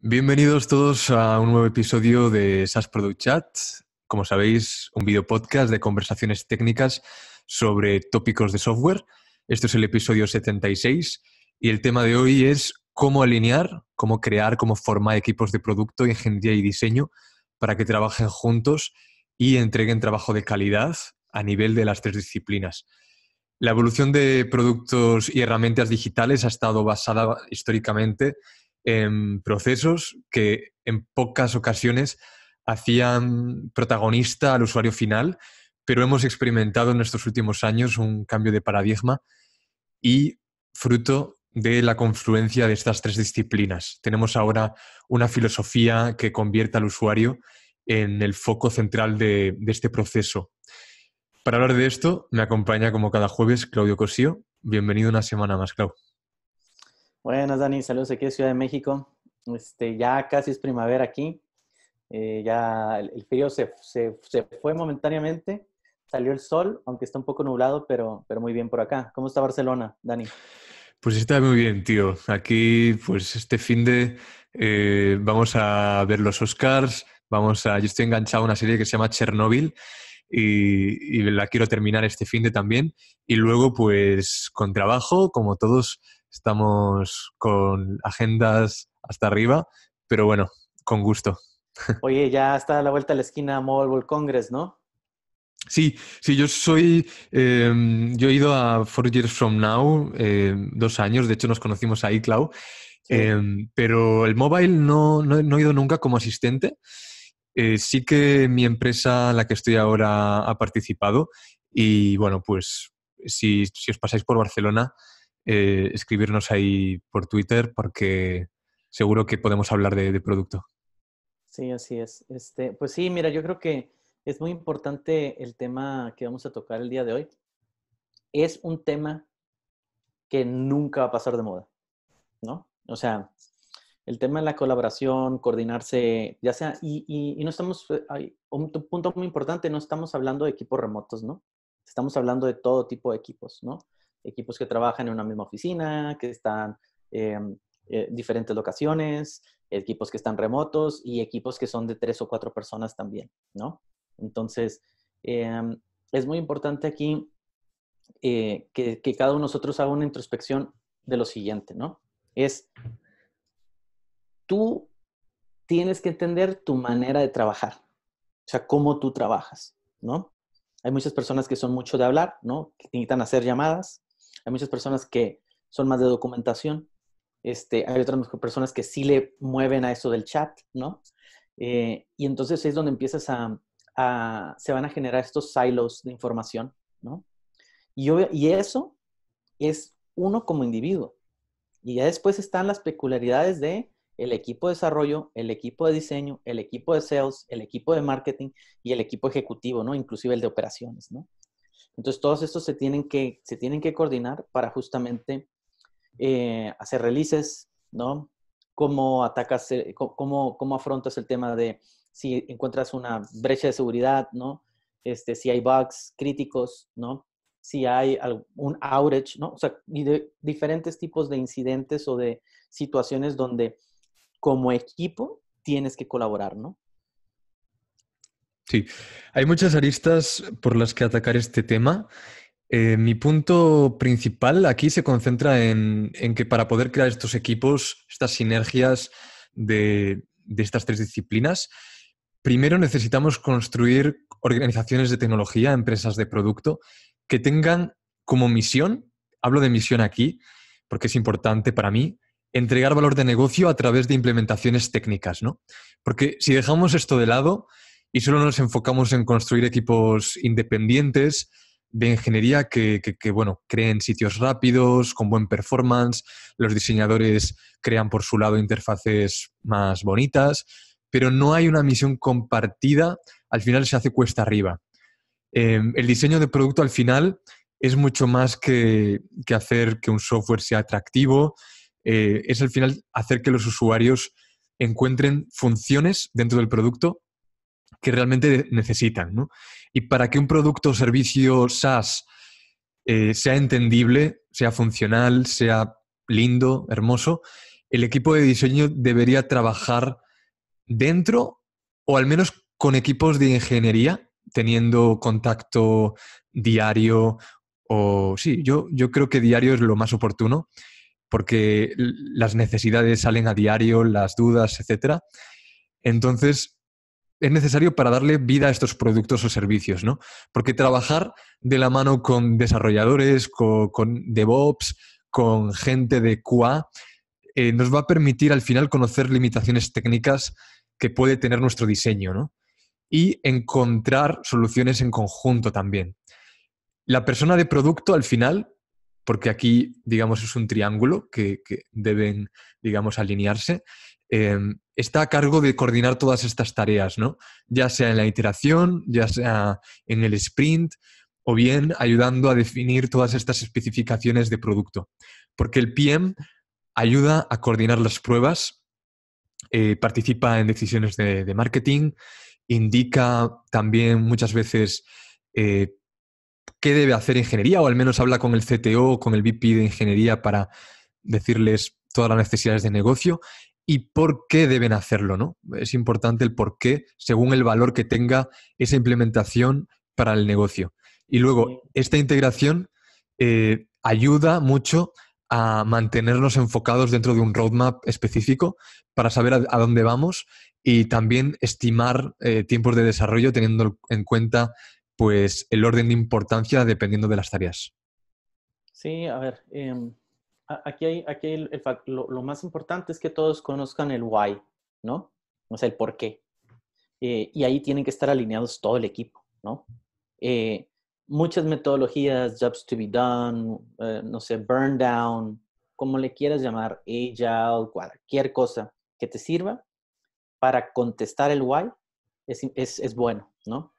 Bienvenidos todos a un nuevo episodio de SAS Product Chat. Como sabéis, un video podcast de conversaciones técnicas sobre tópicos de software. Este es el episodio 76 y el tema de hoy es cómo alinear, cómo crear, cómo formar equipos de producto, ingeniería y diseño para que trabajen juntos y entreguen trabajo de calidad a nivel de las tres disciplinas. La evolución de productos y herramientas digitales ha estado basada históricamente en procesos que en pocas ocasiones hacían protagonista al usuario final, pero hemos experimentado en estos últimos años un cambio de paradigma y fruto de la confluencia de estas tres disciplinas. Tenemos ahora una filosofía que convierte al usuario en el foco central de, de este proceso. Para hablar de esto, me acompaña como cada jueves Claudio Cosío. Bienvenido una semana más, Claudio. Buenas, Dani. Saludos aquí de Ciudad de México. Este, ya casi es primavera aquí. Eh, ya el frío se, fue momentáneamente. Salió el sol, aunque está un poco nublado, pero, pero muy bien por acá. ¿Cómo está Barcelona, Dani? Pues está muy bien, tío. Aquí, pues este fin de eh, vamos a ver los Oscars. Vamos a. Yo estoy enganchado a una serie que se llama Chernobyl. Y, y la quiero terminar este fin de también. Y luego, pues, con trabajo, como todos estamos con agendas hasta arriba, pero bueno, con gusto. Oye, ya está la vuelta a la esquina Mobile World Congress, ¿no? Sí, sí, yo soy, em, yo he ido a Four Years From Now, eh, dos años, de hecho nos conocimos ahí, Clau, em, pero el mobile no, he ido nunca como asistente. Eh, sí que mi empresa, la que estoy ahora, ha participado y bueno, pues si, si os pasáis por Barcelona, eh, escribirnos ahí por Twitter porque seguro que podemos hablar de, producto. Sí, así es. Este, pues sí, mira, yo creo que es muy importante el tema que vamos a tocar el día de hoy. Es un tema que nunca va a pasar de moda, ¿no? O sea, el tema de la colaboración, coordinarse, ya sea, y, y, y no estamos, eh, hay un punto muy importante, no estamos hablando de equipos remotos, ¿no? Estamos hablando de todo tipo de equipos, ¿no? equipos que trabajan en una misma oficina, que están en em, eh, diferentes locaciones, equipos que están remotos y equipos que son de tres o cuatro personas también, ¿no? Entonces, em, es muy importante aquí eh, que, que, cada uno de nosotros haga una introspección de lo siguiente, ¿no? Es, tú tienes que entender tu manera de trabajar, o sea, cómo tú trabajas, ¿no? Hay muchas personas que son mucho de hablar, ¿no? Que necesitan hacer llamadas, hay muchas personas que son más de documentación. Este, hay otras personas que sí le mueven a eso del chat, ¿no? Eh, y entonces es donde empiezas a, se van a generar estos silos de información, ¿no? Y, y eso es uno como individuo. Y ya después están las peculiaridades de el equipo de desarrollo, el equipo de diseño, el equipo de sales, el equipo de marketing y el equipo ejecutivo, ¿no? Inclusive el de operaciones, ¿no? Entonces, todos estos se tienen que, se tienen que coordinar para justamente eh, hacer releases, ¿no? Cómo atacas, eh, cómo, afrontas el tema de si encuentras una brecha de seguridad, ¿no? Este, si hay bugs críticos, ¿no? Si hay un outage, ¿no? O sea, de diferentes tipos de incidentes o de situaciones donde como equipo tienes que colaborar, ¿no? Sí, hay muchas aristas por las que atacar este tema. Eh, mi punto principal aquí se concentra en, que para poder crear estos equipos, estas sinergias de, de estas tres disciplinas, primero necesitamos construir organizaciones de tecnología, empresas de producto, que tengan como misión, hablo de misión aquí, porque es importante para mí, entregar valor de negocio a través de implementaciones técnicas, ¿no? Porque si dejamos esto de lado, y solo nos enfocamos en construir equipos independientes de ingeniería que, bueno, creen sitios rápidos, con buen performance, los diseñadores crean por su lado interfaces más bonitas, pero no hay una misión compartida, al final se hace cuesta arriba. Em, el diseño de producto al final es mucho más que, hacer que un software sea atractivo, eh, es al final hacer que los usuarios encuentren funciones dentro del producto que realmente necesitan. ¿no? Y para que un producto o servicio SaaS eh, sea entendible, sea funcional, sea lindo, hermoso, el equipo de diseño debería trabajar dentro o al menos con equipos de ingeniería, teniendo contacto diario o sí, yo, yo creo que diario es lo más oportuno porque las necesidades salen a diario, las dudas, etc. Entonces, es necesario para darle vida a estos productos o servicios, ¿no? Porque trabajar de la mano con desarrolladores, con, DevOps, con gente de QA, eh, nos va a permitir al final conocer limitaciones técnicas que puede tener nuestro diseño, ¿no? Y encontrar soluciones en conjunto también. La persona de producto al final, porque aquí, digamos, es un triángulo que, deben, digamos, alinearse, em, está a cargo de coordinar todas estas tareas, ¿no? Ya sea en la iteración, ya sea en el sprint, o bien ayudando a definir todas estas especificaciones de producto. Porque el PM ayuda a coordinar las pruebas, eh, participa en decisiones de, marketing, indica también muchas veces eh, qué debe hacer ingeniería, o al menos habla con el CTO o con el VP de ingeniería para decirles todas las necesidades de negocio y por qué deben hacerlo, ¿no? Es importante el por qué según el valor que tenga esa implementación para el negocio. Y luego, esta integración eh, ayuda mucho a mantenernos enfocados dentro de un roadmap específico para saber a, dónde vamos y también estimar eh, tiempos de desarrollo teniendo en cuenta pues el orden de importancia dependiendo de las tareas. Sí, a ver, em, aquí hay, aquí el, lo, más importante es que todos conozcan el why, ¿no? O sea, el por qué. Eh, y ahí tienen que estar alineados todo el equipo, ¿no? Eh, muchas metodologías, jobs to be done, eh, no sé, burn down, como le quieras llamar, agile, cualquier cosa que te sirva para contestar el why es, es, es bueno, ¿no?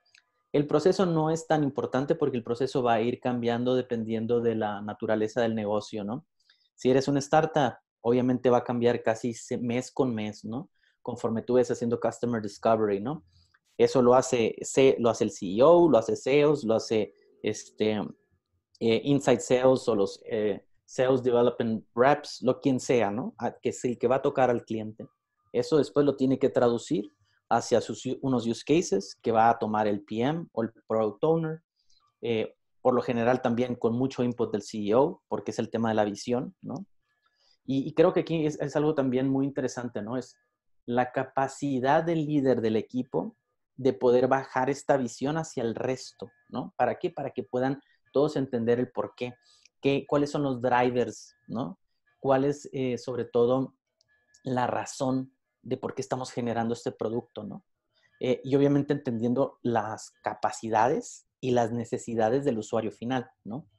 El proceso no es tan importante porque el proceso va a ir cambiando dependiendo de la naturaleza del negocio, ¿no? Si eres una startup, obviamente va a cambiar casi mes con mes, ¿no? Conforme tú ves haciendo Customer Discovery, ¿no? Eso lo hace, lo hace el CEO, lo hace sales, lo hace este, eh, inside sales o los eh, sales development reps, lo quien sea, ¿no? que es el que va a tocar al cliente. Eso después lo tiene que traducir hacia sus, unos use cases que va a tomar el PM o el product owner eh, por lo general también con mucho input del CEO, porque es el tema de la visión, ¿no? Y, creo que aquí es, algo también muy interesante, ¿no? Es la capacidad del líder del equipo de poder bajar esta visión hacia el resto, ¿no? ¿Para qué? Para que puedan todos entender el por qué, cuáles son los drivers, ¿no? ¿Cuál es, eh, sobre todo, la razón de por qué estamos generando este producto, ¿no? Eh, y obviamente entendiendo las capacidades y las necesidades del usuario final, ¿no?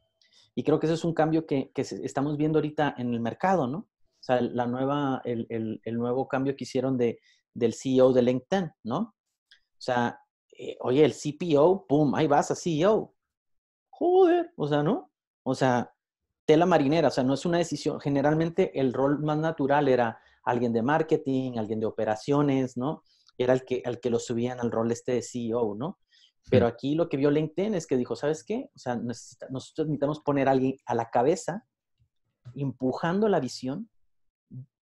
Y creo que ese es un cambio que, estamos viendo ahorita en el mercado, ¿no? O sea, la nueva, el, nuevo cambio que hicieron de, del CEO de LinkedIn, ¿no? O sea, eh, oye, el CPO, ¡pum! Ahí vas a CEO. Joder, o sea, ¿no? O sea, tela marinera, o sea, no es una decisión. Generalmente el rol más natural era alguien de marketing, alguien de operaciones, ¿no? Era el que, el que lo subían al rol este de CEO, ¿no? Pero aquí lo que vio LinkedIn es que dijo, ¿sabes qué? O sea, nosotros necesitamos poner a alguien a la cabeza, empujando la visión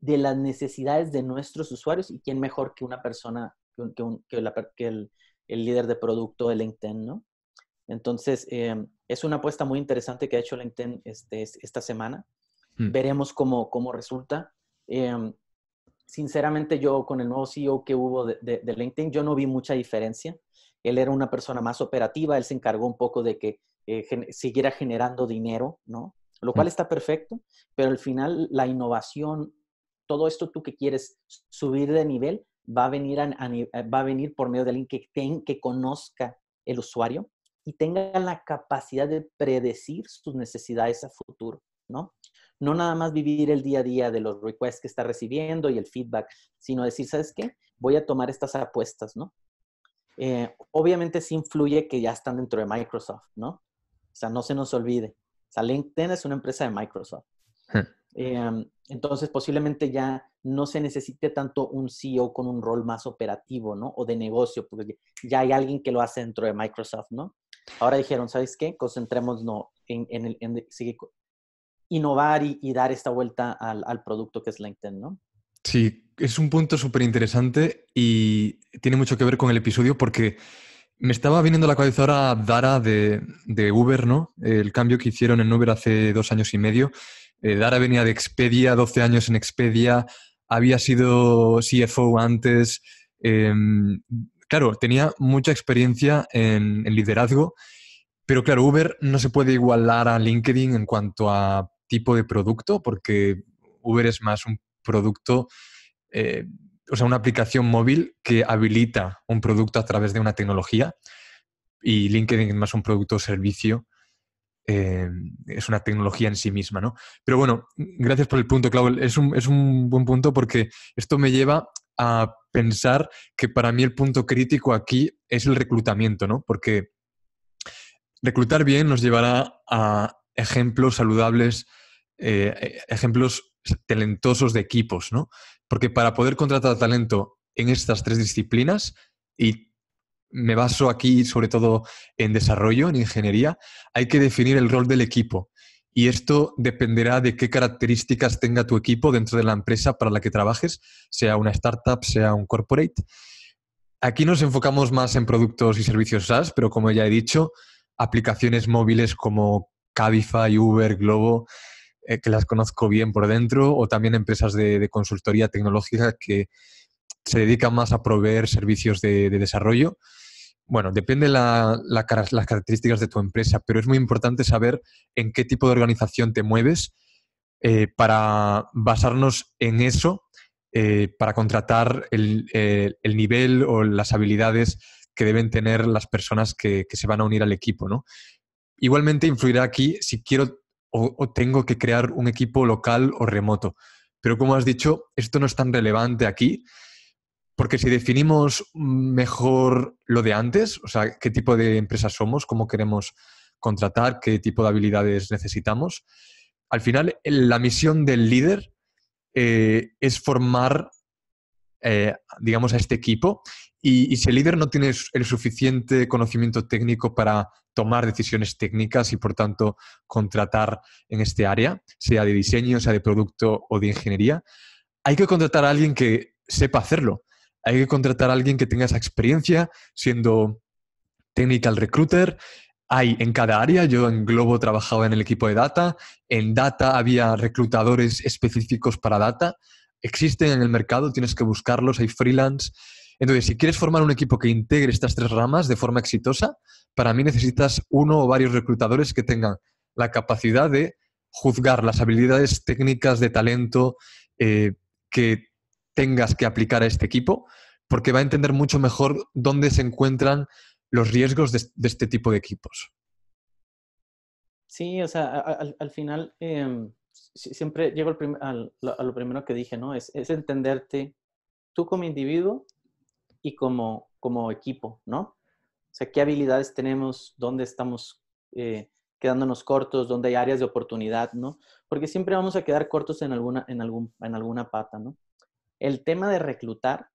de las necesidades de nuestros usuarios y quién mejor que una persona, que, el, líder de producto de LinkedIn, ¿no? Entonces, em, es una apuesta muy interesante que ha hecho LinkedIn este, esta semana. Hmm. Veremos cómo, resulta. Em, sinceramente, yo con el nuevo CEO que hubo de LinkedIn, yo no vi mucha diferencia él era una persona más operativa, él se encargó un poco de que eh, siguiera generando dinero, ¿no? Lo cual está perfecto, pero al final la innovación, todo esto tú que quieres subir de nivel, va a venir, por medio de alguien que, que conozca el usuario y tenga la capacidad de predecir sus necesidades a futuro, ¿no? No nada más vivir el día a día de los requests que está recibiendo y el feedback, sino decir, ¿sabes qué? Voy a tomar estas apuestas, ¿no? Eh, obviamente sí influye que ya están dentro de Microsoft, ¿no? O sea, no se nos olvide. O LinkedIn es una empresa de Microsoft. Hmm. Em, entonces, posiblemente ya no se necesite tanto un CEO con un rol más operativo, ¿no? O de negocio, porque ya hay alguien que lo hace dentro de Microsoft, ¿no? Ahora dijeron, ¿sabes qué? Concentrémonos en, innovar y, dar esta vuelta al, al producto que es LinkedIn, ¿no? Sí, es un punto súper interesante y tiene mucho que ver con el episodio porque me estaba viniendo a la cabeza ahora Dara de, Uber, ¿no? El cambio que hicieron en Uber hace dos años y medio. Eh, Dara venía de Expedia, 12 años en Expedia, había sido CFO antes. Em, claro, tenía mucha experiencia en, en, liderazgo, pero claro, Uber no se puede igualar a LinkedIn en cuanto a tipo de producto, porque Uber es más un producto, eh, o sea, una aplicación móvil que habilita un producto a través de una tecnología y LinkedIn es más un producto o servicio. Eh, es una tecnología en sí misma, ¿no? Pero bueno, gracias por el punto, Clau. Es un, buen punto porque esto me lleva a pensar que para mí el punto crítico aquí es el reclutamiento, ¿no? Porque reclutar bien nos llevará a ejemplos saludables, eh, e, ejemplos talentosos de equipos, ¿no? Porque para poder contratar talento en estas tres disciplinas, y me baso aquí sobre todo en desarrollo, en ingeniería, hay que definir el rol del equipo. Y esto dependerá de qué características tenga tu equipo dentro de la empresa para la que trabajes, sea una startup, sea un corporate. Aquí nos enfocamos más en productos y servicios SaaS, pero como ya he dicho, aplicaciones móviles como Cabify, Uber, Globo, eh, que las conozco bien por dentro, o también empresas de, consultoría tecnológica que se dedican más a proveer servicios de, desarrollo. Bueno, depende la, las características de tu empresa, pero es muy importante saber en qué tipo de organización te mueves eh, para basarnos en eso, eh, para contratar el, nivel o las habilidades que deben tener las personas que, se van a unir al equipo. Igualmente influirá aquí si quiero o, tengo que crear un equipo local o remoto. Pero como has dicho, esto no es tan relevante aquí, porque si definimos mejor lo de antes, o sea, qué tipo de empresa somos, cómo queremos contratar, qué tipo de habilidades necesitamos, al final la misión del líder eh, es formar, eh, digamos, a este equipo y, si el líder no tiene el suficiente conocimiento técnico para tomar decisiones técnicas y, por tanto, contratar en este área, sea de diseño, sea de producto o de ingeniería, hay que contratar a alguien que sepa hacerlo. Hay que contratar a alguien que tenga esa experiencia siendo technical recruiter. Hay en cada área, yo en Globo trabajaba en el equipo de data, en data había reclutadores específicos para data, existen en el mercado, tienes que buscarlos, hay freelance. Entonces, si quieres formar un equipo que integre estas tres ramas de forma exitosa, para mí necesitas uno o varios reclutadores que tengan la capacidad de juzgar las habilidades técnicas de talento eh, que tengas que aplicar a este equipo, porque va a entender mucho mejor dónde se encuentran los riesgos de, este tipo de equipos. Sí, o sea, al, final em, siempre llego al, a lo primero que dije, ¿no? es entenderte tú como individuo y como, como equipo, ¿no? O sea, qué habilidades tenemos, dónde estamos eh, quedándonos cortos, dónde hay áreas de oportunidad, ¿no? Porque siempre vamos a quedar cortos en alguna, en algún, en alguna pata, ¿no? El tema de reclutar,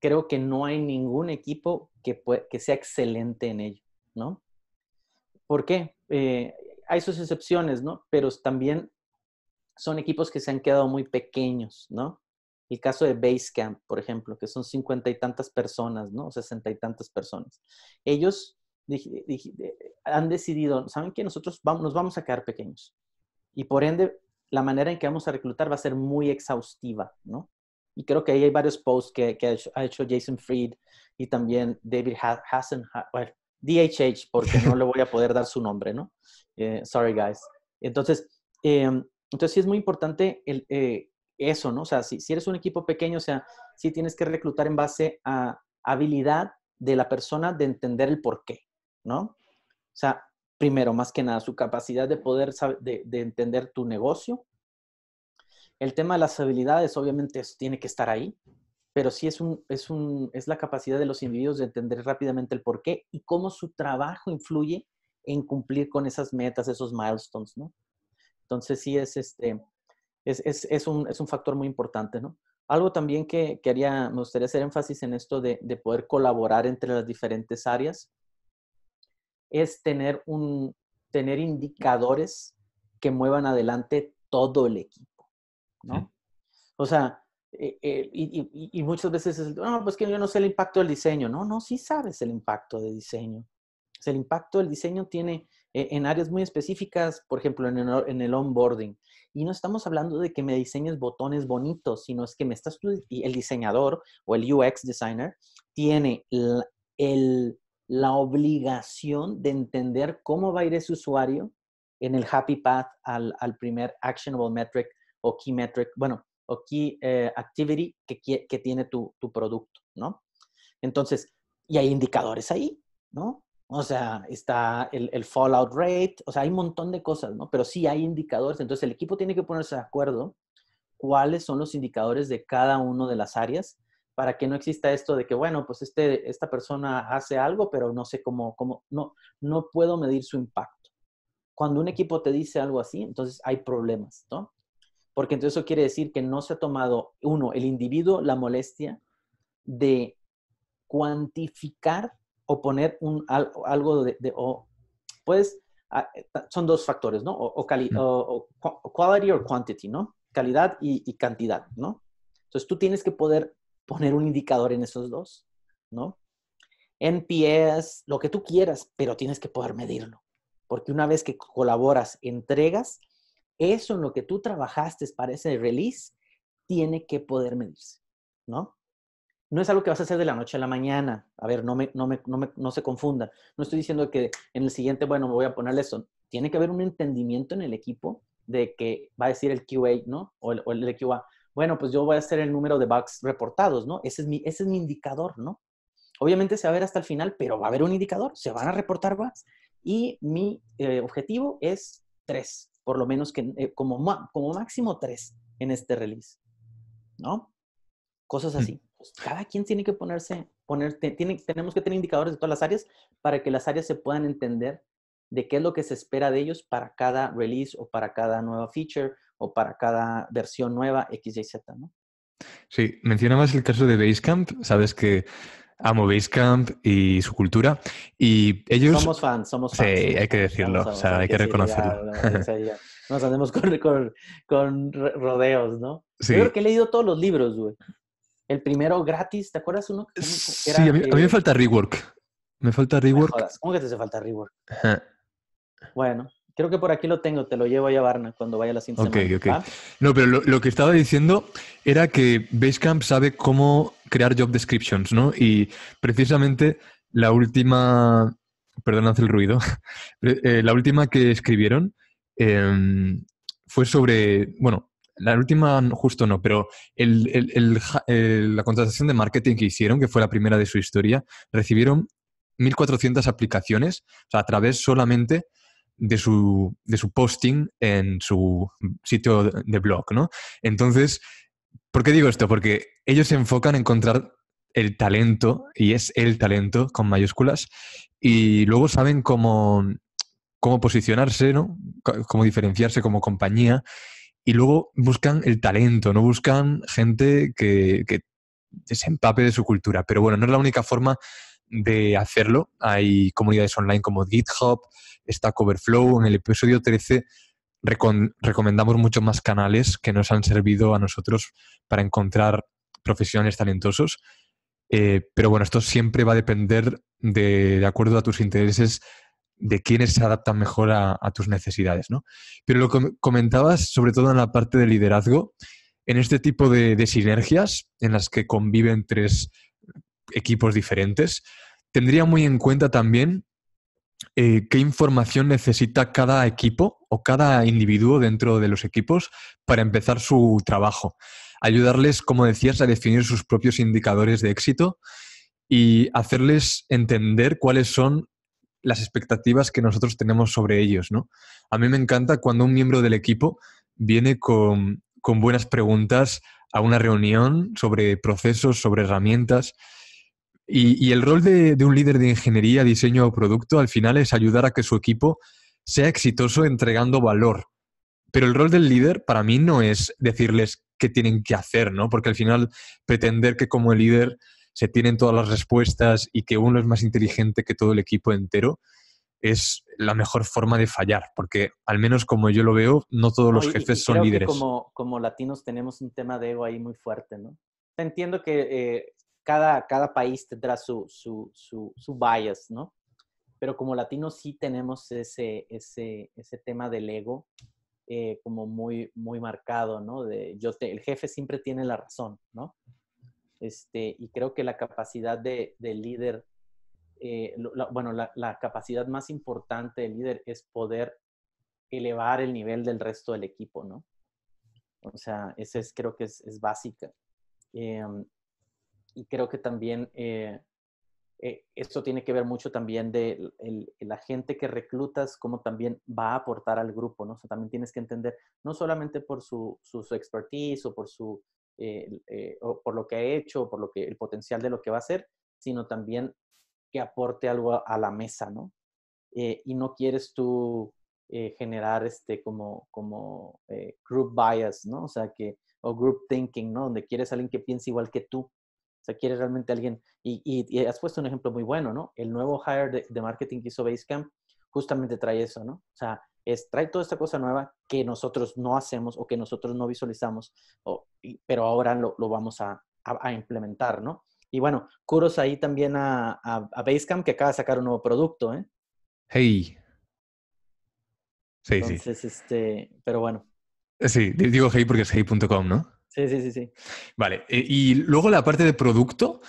creo que no hay ningún equipo que, que sea excelente en ello, ¿no? ¿Por qué? Eh, hay sus excepciones, ¿no? Pero también son equipos que se han quedado muy pequeños, ¿no? el caso de Basecamp, por ejemplo, que son cincuenta y tantas personas, ¿no? Sesenta y tantas personas. Ellos han decidido, ¿saben qué? Nosotros nos vamos a quedar pequeños. Y por ende, la manera en que vamos a reclutar va a ser muy exhaustiva, ¿no? Y creo que ahí hay varios posts que, ha, hecho, Jason Fried y también David Hassan, DHH, porque no le voy a poder dar su nombre, ¿no? Eh, sorry, guys. Entonces, em, entonces sí es muy importante el, eh, eso, ¿no? O sea, si, eres un equipo pequeño, o sea, sí tienes que reclutar en base a habilidad de la persona de entender el por qué, ¿no? O sea, primero, más que nada, su capacidad de poder de, entender tu negocio. El tema de las habilidades, obviamente, eso tiene que estar ahí, pero sí es, un, es, un, es la capacidad de los individuos de entender rápidamente el por qué y cómo su trabajo influye en cumplir con esas metas, esos milestones, ¿no? Entonces, sí es este, es, un, factor muy importante, ¿no? Algo también que, que haría, me gustaría hacer énfasis en esto de, poder colaborar entre las diferentes áreas es tener, un, tener indicadores que muevan adelante todo el equipo, ¿no? O sea, eh, eh, y, muchas veces es, no, pues que yo no sé el impacto del diseño. No, no, sí sabes el impacto del diseño. el impacto del diseño tiene eh, en áreas muy específicas, por ejemplo, en en el onboarding, y no estamos hablando de que me diseñes botones bonitos, sino es que me estás el diseñador o el UX designer tiene la, obligación de entender cómo va a ir ese usuario en el happy path al, primer actionable metric o key metric, bueno, o key eh, activity que, tiene tu producto, ¿no? Entonces, y hay indicadores ahí, ¿no? O sea, está el, el, fallout rate, o sea, hay un montón de cosas, ¿no? Pero sí hay indicadores, entonces el equipo tiene que ponerse de acuerdo cuáles son los indicadores de cada una de las áreas para que no exista esto de que, bueno, pues este, esta persona hace algo, pero no sé cómo, cómo, no, no puedo medir su impacto. Cuando un equipo te dice algo así, entonces hay problemas, ¿no? Porque entonces eso quiere decir que no se ha tomado, uno, el individuo la molestia de cuantificar o poner un, algo de, o pues son dos factores, ¿no? O, o, o, quality or quantity, ¿no? Calidad y, y, cantidad, ¿no? Entonces tú tienes que poder poner un indicador en esos dos, ¿no? NPS, lo que tú quieras, pero tienes que poder medirlo. Porque una vez que colaboras, entregas, eso en lo que tú trabajaste para ese release, tiene que poder medirse, ¿no? no es algo que vas a hacer de la noche a la mañana. A ver, no, me, no, me, no, no se confunda. No estoy diciendo que en el siguiente, bueno, me voy a ponerle eso. Tiene que haber un entendimiento en el equipo de que va a decir el QA, ¿no? O el, QA, bueno, pues yo voy a hacer el número de bugs reportados, ¿no? Ese es mi, ese es mi indicador, ¿no? Obviamente se va a ver hasta el final, pero va a haber un indicador, se van a reportar bugs. Y mi eh, objetivo es tres, por lo menos que, eh, como máximo tres en este release, ¿no? Cosas mm. así. Pues, cada quien tiene que ponerse, poner, tiene, tenemos que tener indicadores de todas las áreas para que las áreas se puedan entender de qué es lo que se espera de ellos para cada release o para cada nueva feature o para cada versión nueva X, Y, Z, ¿no? Sí, mencionabas el caso de Basecamp. Sabes que amo Basecamp y su cultura. Y ellos. Somos fans, somos fans. Sí, hay que decirlo, o sea, hay que, reconocerlo. Nos andemos con, con, rodeos, ¿no? Sí. Yo creo que he leído todos los libros, güey el primero gratis, ¿te acuerdas uno? sí, a mí, me falta rework. Me falta rework. ¿Cómo que te hace falta rework? Bueno, creo que por aquí lo tengo, te lo llevo a Varna cuando vaya a la siguiente semana. No, pero lo, que estaba diciendo era que Basecamp sabe cómo crear job descriptions, ¿no? Y precisamente la última, perdón, hace el ruido, eh, eh, la última que escribieron em, fue sobre, bueno, la última justo no, pero la contratación de marketing que hicieron, que fue la primera de su historia, recibieron 1.400 aplicaciones a través solamente de su, de su posting en su sitio de blog, ¿no? Entonces, ¿por qué digo esto? Porque ellos se enfocan en encontrar el talento, y es el talento con mayúsculas, y luego saben cómo, cómo posicionarse, ¿no? cómo diferenciarse como compañía y luego buscan el talento, no buscan gente que, que se empape de su cultura. Pero bueno, no es la única forma de hacerlo. Hay comunidades online como GitHub, Stack Overflow. En el episodio 13 recomendamos muchos más canales que nos han servido a nosotros para encontrar profesionales talentosos. Eh, pero bueno, esto siempre va a depender de, de acuerdo a tus intereses de quiénes se adaptan mejor a, tus necesidades, ¿no? Pero lo que comentabas, sobre todo en la parte de liderazgo, en este tipo de, sinergias en las que conviven tres equipos diferentes, tendría muy en cuenta también eh, qué información necesita cada equipo o cada individuo dentro de los equipos para empezar su trabajo. Ayudarles, como decías, a definir sus propios indicadores de éxito y hacerles entender cuáles son las expectativas que nosotros tenemos sobre ellos, ¿no? A mí me encanta cuando un miembro del equipo viene con, buenas preguntas a una reunión sobre procesos, sobre herramientas. Y, el rol de, un líder de ingeniería, diseño o producto al final es ayudar a que su equipo sea exitoso entregando valor. Pero el rol del líder para mí no es decirles qué tienen que hacer, ¿no? Porque al final pretender que como líder se tienen todas las respuestas y que uno es más inteligente que todo el equipo entero, es la mejor forma de fallar, porque al menos como yo lo veo, no todos los jefes son líderes. como, como latinos tenemos un tema de ego ahí muy fuerte, ¿no? Entiendo que eh, cada, cada país tendrá su, su, su, su, bias, ¿no? Pero como latinos sí tenemos ese, ese, ese tema del ego eh, como muy, muy marcado, ¿no? De, yo el jefe siempre tiene la razón, ¿no? Este, y creo que la capacidad del de líder, eh, bueno, la, capacidad más importante del líder es poder elevar el nivel del resto del equipo, ¿no? O sea, esa es, creo que es, es básica. Em, y creo que también eh, eh, esto tiene que ver mucho también de la gente que reclutas, cómo también va a aportar al grupo, ¿no? O sea, también tienes que entender, no solamente por su, su expertise o por su eh, eh, o por lo que ha hecho, por lo que el potencial de lo que va a hacer, sino también que aporte algo a, la mesa, ¿no? Eh, y no quieres tú generar este como, como group bias, ¿no? O sea, que, o group thinking, ¿no? Donde quieres a alguien que piense igual que tú. O sea, quieres realmente a alguien. Y, has puesto un ejemplo muy bueno, ¿no? El nuevo hire de, de marketing que hizo Basecamp justamente trae eso, ¿no? O sea, es trae toda esta cosa nueva que nosotros no hacemos o que nosotros no visualizamos, pero ahora lo, vamos a, implementar, ¿no? Y bueno, curos ahí también a, Basecamp que acaba de sacar un nuevo producto, ¿eh? Hey. Sí, Entonces, este, pero bueno. Sí, digo hey porque es hey.com, ¿no? Sí, sí, sí, sí. Vale, eh, y luego la parte de producto,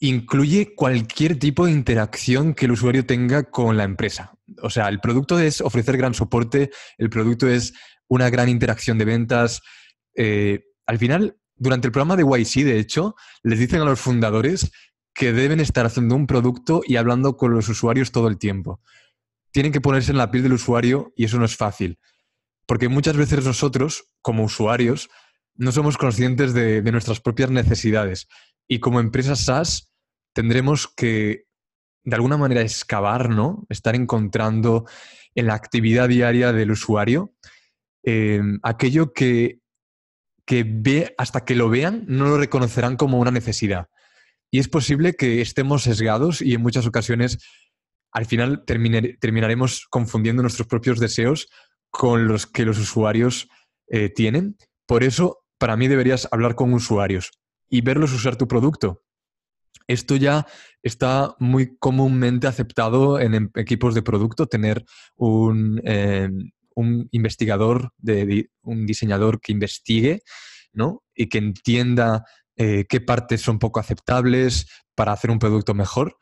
incluye cualquier tipo de interacción que el usuario tenga con la empresa. O sea, el producto es ofrecer gran soporte, el producto es una gran interacción de ventas. Eh, al final, durante el programa de YC, de hecho, les dicen a los fundadores que deben estar haciendo un producto y hablando con los usuarios todo el tiempo. Tienen que ponerse en la piel del usuario y eso no es fácil. Porque muchas veces nosotros, como usuarios, no somos conscientes de, nuestras propias necesidades. Y como empresa SaaS, tendremos que, de alguna manera, excavar, ¿no? Estar encontrando en la actividad diaria del usuario eh, aquello que, ve, hasta que lo vean, no lo reconocerán como una necesidad. Y es posible que estemos sesgados y en muchas ocasiones al final terminaremos confundiendo nuestros propios deseos con los que los usuarios eh, tienen. Por eso, para mí deberías hablar con usuarios y verlos usar tu producto. Esto ya está muy comúnmente aceptado en em, equipos de producto, tener un, eh, investigador, un diseñador que investigue ¿no? y que entienda eh, qué partes son poco aceptables para hacer un producto mejor.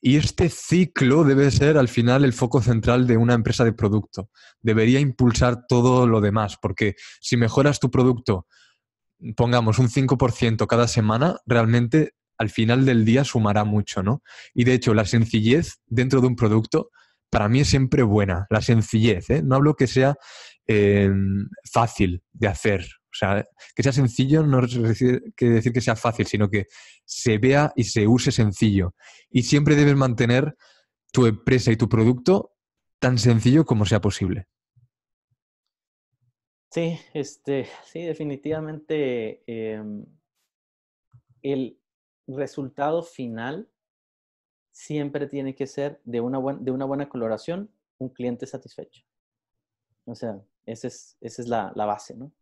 Y este ciclo debe ser al final el foco central de una empresa de producto. Debería impulsar todo lo demás, porque si mejoras tu producto, pongamos un 5% cada semana, realmente al final del día sumará mucho, ¿no? Y de hecho, la sencillez dentro de un producto para mí es siempre buena, la sencillez, ¿eh? No hablo que sea eh, fácil de hacer, o sea, que sea sencillo no quiere decir, que sea fácil, sino que se vea y se use sencillo. Y siempre debes mantener tu empresa y tu producto tan sencillo como sea posible. Sí, este, sí, definitivamente em, el, resultado final siempre tiene que ser de una, de una buena coloración, un cliente satisfecho. O sea, esa es, esa es la, base, ¿no?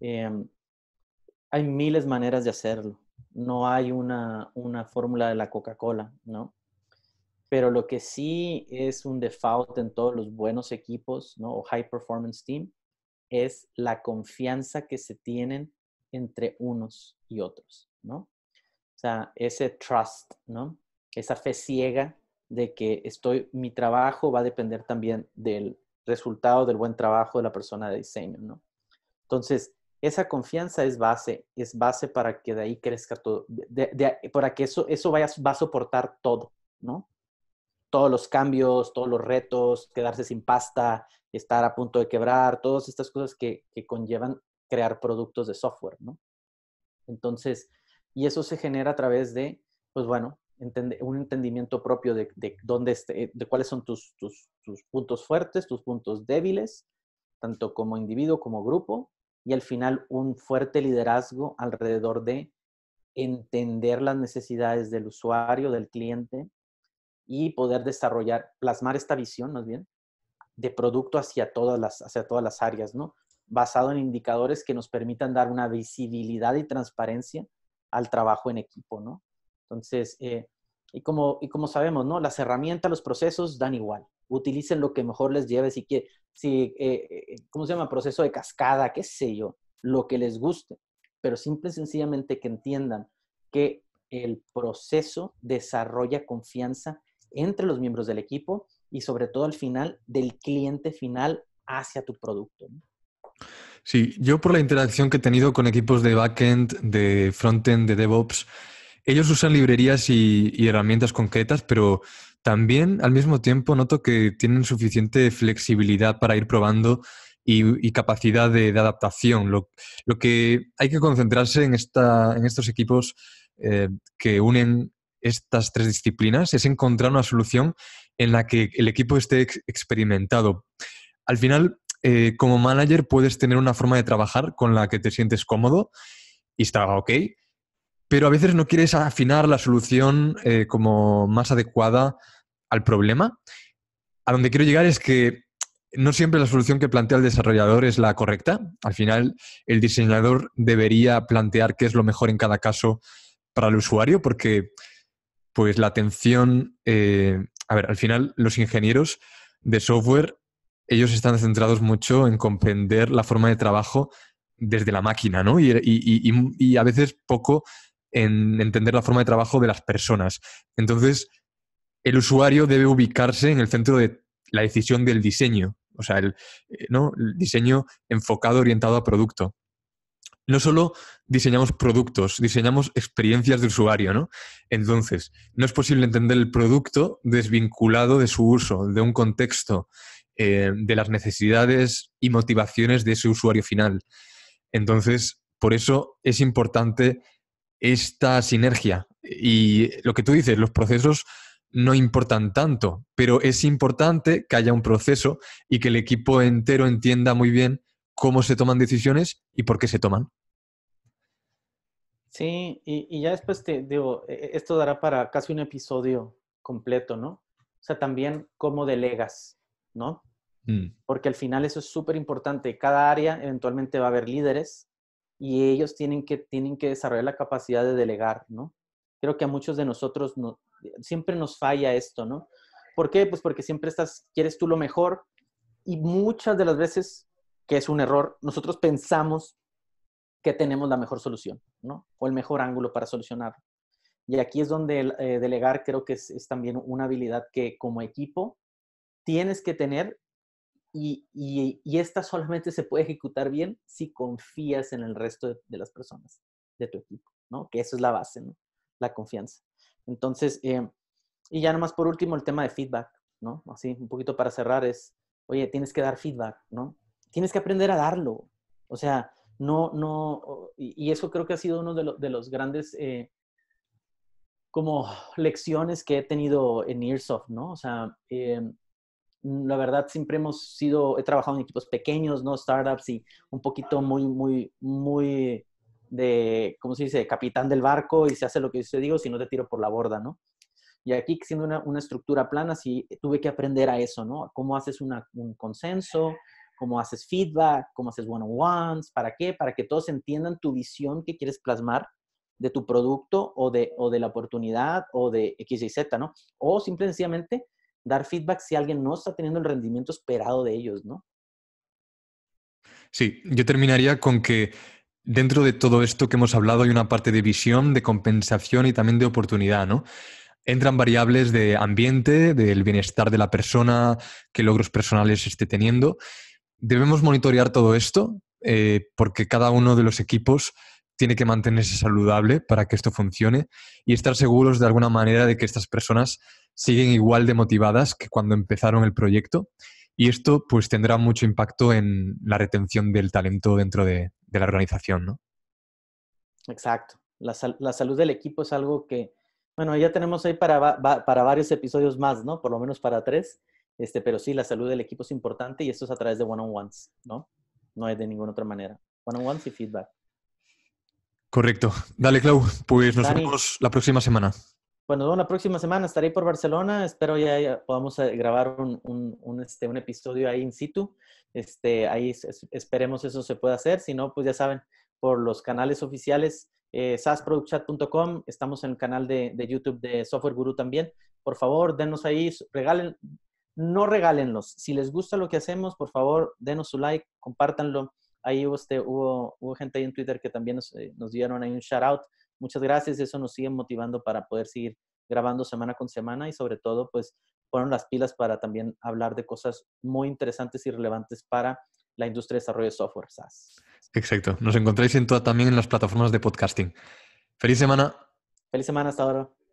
Em, hay miles de maneras de hacerlo. No hay una, una fórmula de la Coca-Cola, ¿no? Pero lo que sí es un default en todos los buenos equipos, ¿no? O high performance team, es la confianza que se tienen entre unos y otros, ¿no? O sea, ese trust, ¿no? Esa fe ciega de que estoy, mi trabajo va a depender también del resultado del buen trabajo de la persona de diseño, ¿no? Entonces, esa confianza es base, es base para que de ahí crezca todo, para que eso, eso vaya, va a soportar todo, ¿no? Todos los cambios, todos los retos, quedarse sin pasta, estar a punto de quebrar, todas estas cosas que, que conllevan crear productos de software, ¿no? Entonces, y eso se genera a través de, pues bueno, un entendimiento propio de, dónde este, de cuáles son tus, tus, puntos fuertes, tus puntos débiles, tanto como individuo como grupo, y al final un fuerte liderazgo alrededor de entender las necesidades del usuario, del cliente, y poder desarrollar, plasmar esta visión más bien, de producto hacia todas las, hacia todas las áreas, ¿no? Basado en indicadores que nos permitan dar una visibilidad y transparencia al trabajo en equipo, ¿no? Entonces, eh, y, como, y como sabemos, ¿no? Las herramientas, los procesos dan igual. Utilicen lo que mejor les lleve, si que, si, eh, eh, eh, ¿cómo se llama? Proceso de cascada, qué sé yo, lo que les guste, pero simple y sencillamente que entiendan que el proceso desarrolla confianza entre los miembros del equipo y sobre todo al final del cliente final hacia tu producto. Sí, yo por la interacción que he tenido con equipos de backend, de frontend, de DevOps, ellos usan librerías y, herramientas concretas, pero también al mismo tiempo noto que tienen suficiente flexibilidad para ir probando y, capacidad de, adaptación. Lo, que hay que concentrarse en, esta, en estos equipos eh, que unen estas tres disciplinas es encontrar una solución en la que el equipo esté experimentado. Al final, eh, como manager puedes tener una forma de trabajar con la que te sientes cómodo y está ok, pero a veces no quieres afinar la solución eh, como más adecuada al problema. A donde quiero llegar es que no siempre la solución que plantea el desarrollador es la correcta. Al final, el diseñador debería plantear qué es lo mejor en cada caso para el usuario, porque pues la atención, eh, a ver, al final los ingenieros de software ellos están centrados mucho en comprender la forma de trabajo desde la máquina, ¿no? Y, a veces poco en entender la forma de trabajo de las personas. Entonces, el usuario debe ubicarse en el centro de la decisión del diseño, o sea, el, eh, diseño enfocado, orientado a producto. No solo diseñamos productos, diseñamos experiencias de usuario, ¿no? Entonces, no es posible entender el producto desvinculado de su uso, de un contexto, eh, de las necesidades y motivaciones de ese usuario final. Entonces, por eso es importante esta sinergia. Y lo que tú dices, los procesos no importan tanto, pero es importante que haya un proceso y que el equipo entero entienda muy bien cómo se toman decisiones y por qué se toman. Sí, y, y ya después te digo, e, e, esto dará para casi un episodio completo, ¿no? O sea, también cómo delegas. ¿no? Mm. Porque al final eso es súper importante. Cada área eventualmente va a haber líderes y ellos tienen que, tienen que desarrollar la capacidad de delegar, ¿no? Creo que a muchos de nosotros siempre nos falla esto, ¿no? ¿Por qué? Pues porque siempre estás, quieres tú lo mejor y muchas de las veces, que es un error, nosotros pensamos que tenemos la mejor solución, ¿no? O el mejor ángulo para solucionarlo. Y aquí es donde eh, delegar creo que es, también una habilidad que como equipo tienes que tener y, esta solamente se puede ejecutar bien si confías en el resto de, las personas de tu equipo, ¿no? Que eso es la base, ¿no? La confianza. Entonces, eh, y ya nomás por último el tema de feedback, ¿no? Así, un poquito para cerrar es, oye, tienes que dar feedback, ¿no? Tienes que aprender a darlo. O sea, no, no, y, eso creo que ha sido uno de, de los grandes... Eh, como lecciones que he tenido en Airsoft, ¿no? O sea, em, Mm, la verdad siempre hemos sido, he trabajado en equipos pequeños, ¿no? Startups y un poquito muy, muy, muy de, ¿cómo se dice? Capitán del barco y se hace lo que yo te digo, si no te tiro por la borda, ¿no? Y aquí, siendo una, estructura plana, sí tuve que aprender a eso, ¿no? Cómo haces un consenso, cómo haces feedback, cómo haces one-on-ones, ¿para qué? Para que todos entiendan tu visión que quieres plasmar de tu producto o de, o de la oportunidad o de X y Z, ¿no? O simplemente dar feedback si alguien no está teniendo el rendimiento esperado de ellos, ¿no? Sí, yo terminaría con que dentro de todo esto que hemos hablado hay una parte de visión, de compensación y también de oportunidad, ¿no? Entran variables de ambiente, del bienestar de la persona, qué logros personales esté teniendo. Debemos monitorear todo esto eh, porque cada uno de los equipos tiene que mantenerse saludable para que esto funcione y estar seguros de alguna manera de que estas personas siguen igual de motivadas que cuando empezaron el proyecto y esto pues tendrá mucho impacto en la retención del talento dentro de, la organización, ¿no? Exacto. La, salud del equipo es algo que, bueno, ya tenemos ahí para, para varios episodios más, ¿no? Por lo menos para tres, este, pero sí, la salud del equipo es importante y esto es a través de one-on-ones, ¿no? No hay de ninguna otra manera. One-on-ones y feedback. Correcto. Dale, Clau. Pues nos vemos la próxima semana. Bueno, la próxima semana estaré por Barcelona. Espero ya, podamos eh, grabar este, un, episodio ahí in situ. Este, ahí esperemos eso se pueda hacer. Si no, pues ya saben, por los canales oficiales, eh, sasproductchat.com, estamos en el canal de, de, YouTube de Software Guru también. Por favor, denos ahí, regalen, no regálenlos. Si les gusta lo que hacemos, por favor, denos su like, compártanlo. Ahí este, hubo, gente ahí en Twitter que también eh, nos, dieron ahí un shout out. Muchas gracias, eso nos sigue motivando para poder seguir grabando semana con semana y sobre todo pues fueron las pilas para también hablar de cosas muy interesantes y relevantes para la industria de desarrollo de software SaaS. Exacto, nos encontráis en toda, también en las plataformas de podcasting. Feliz semana. Feliz semana hasta ahora.